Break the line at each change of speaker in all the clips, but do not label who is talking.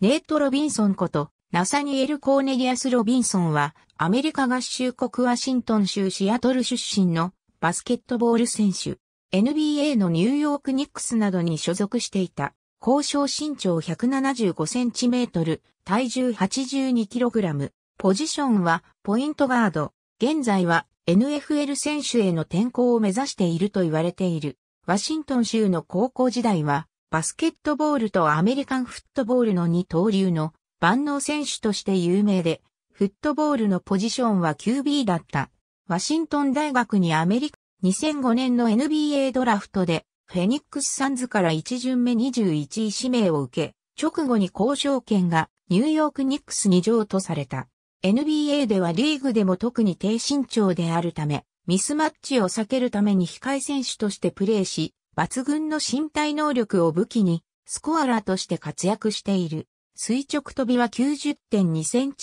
ネート・ロビンソンこと、ナサニエル・コーネリアス・ロビンソンは、アメリカ合衆国ワシントン州シアトル出身のバスケットボール選手。NBA のニューヨークニックスなどに所属していた。交渉身長1 7 5トル、体重8 2ラム。ポジションはポイントガード。現在は NFL 選手への転向を目指していると言われている。ワシントン州の高校時代はバスケットボールとアメリカンフットボールの二刀流の万能選手として有名で、フットボールのポジションは QB だった。ワシントン大学にアメリカ、2005年の NBA ドラフトで、フェニックスサンズから1巡目21位指名を受け、直後に交渉権がニューヨークニックスに譲渡された。NBA ではリーグでも特に低身長であるため、ミスマッチを避けるために控え選手としてプレーし、抜群の身体能力を武器に、スコアラーとして活躍している。垂直飛びは9 0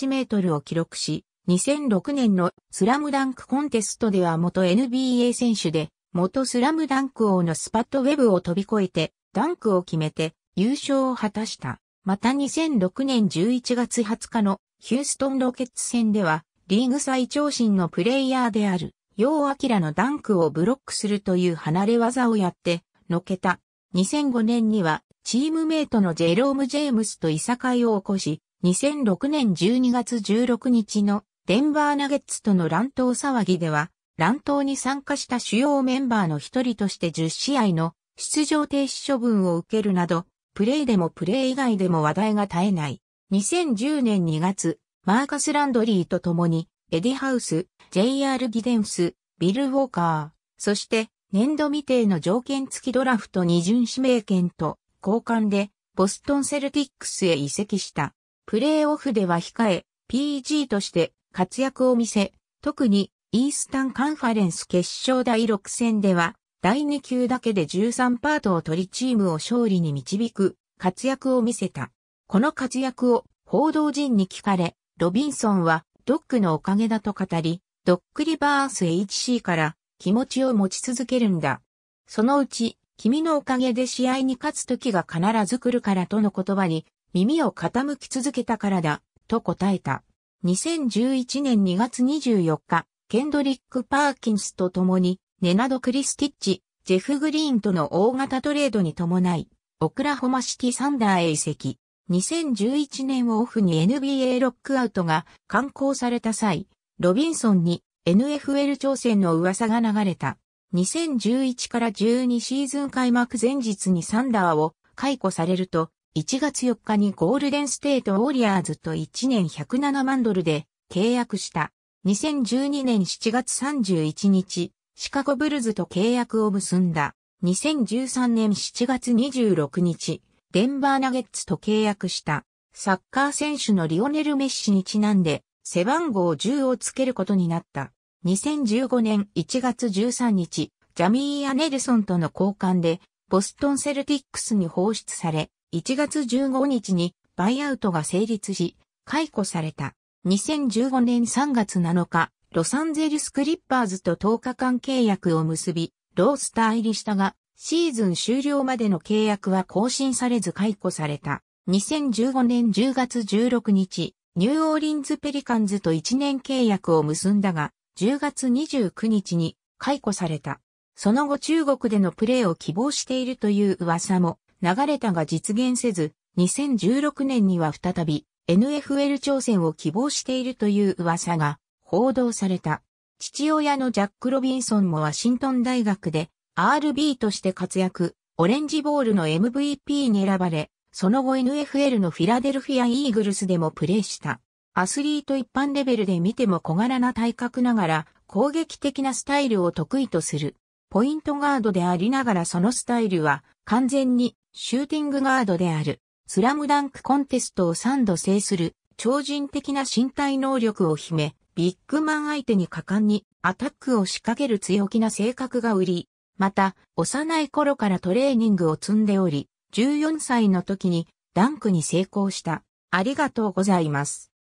2トルを記録し、2006年のスラムダンクコンテストでは元 NBA 選手で、元スラムダンク王のスパットウェブを飛び越えて、ダンクを決めて優勝を果たした。また2006年11月20日のヒューストンロケッツ戦では、リーグ最長身のプレイヤーである。陽明のダンクをブロックするという離れ技をやって、のけた。2005年には、チームメイトのジェローム・ジェームスといさかいを起こし、2006年12月16日のデンバーナゲッツとの乱闘騒ぎでは、乱闘に参加した主要メンバーの一人として10試合の出場停止処分を受けるなど、プレーでもプレー以外でも話題が絶えない。2010年2月、マーカス・ランドリーと共に、エディハウス、JR ギデンス、ビル・ウォーカー、そして年度未定の条件付きドラフト二巡指名権と交換でボストンセルティックスへ移籍した。プレーオフでは控え、PG として活躍を見せ、特にイースタンカンファレンス決勝第6戦では、第2球だけで13パートを取りチームを勝利に導く活躍を見せた。この活躍を報道陣に聞かれ、ロビンソンはドックのおかげだと語り、ドックリバース HC から気持ちを持ち続けるんだ。そのうち、君のおかげで試合に勝つ時が必ず来るからとの言葉に耳を傾き続けたからだ、と答えた。2011年2月24日、ケンドリック・パーキンスと共に、ネナド・クリスティッチ、ジェフ・グリーンとの大型トレードに伴い、オクラホマシティ・サンダーへ移籍。2011年オフに NBA ロックアウトが刊行された際、ロビンソンに NFL 挑戦の噂が流れた。2011から12シーズン開幕前日にサンダーを解雇されると、1月4日にゴールデンステートウォリアーズと1年107万ドルで契約した。2012年7月31日、シカゴブルズと契約を結んだ。2013年7月26日、デンバーナゲッツと契約した。サッカー選手のリオネル・メッシにちなんで、背番号10をつけることになった。2015年1月13日、ジャミーア・ネルソンとの交換で、ボストンセルティックスに放出され、1月15日にバイアウトが成立し、解雇された。2015年3月7日、ロサンゼルスクリッパーズと10日間契約を結び、ロースター入りしたが、シーズン終了までの契約は更新されず解雇された。2015年10月16日、ニューオーリンズ・ペリカンズと1年契約を結んだが、10月29日に解雇された。その後中国でのプレーを希望しているという噂も流れたが実現せず、2016年には再び NFL 挑戦を希望しているという噂が報道された。父親のジャック・ロビンソンもワシントン大学で RB として活躍、オレンジボールの MVP に選ばれ、その後 NFL のフィラデルフィア・イーグルスでもプレーした。アスリート一般レベルで見ても小柄な体格ながら攻撃的なスタイルを得意とする。ポイントガードでありながらそのスタイルは完全にシューティングガードである。スラムダンクコンテストを3度制する超人的な身体能力を秘め、ビッグマン相手に果敢にアタックを仕掛ける強気な性格が売り、また幼い頃からトレーニングを積んでおり、14歳の時にダンクに成功した。ありがとうございます。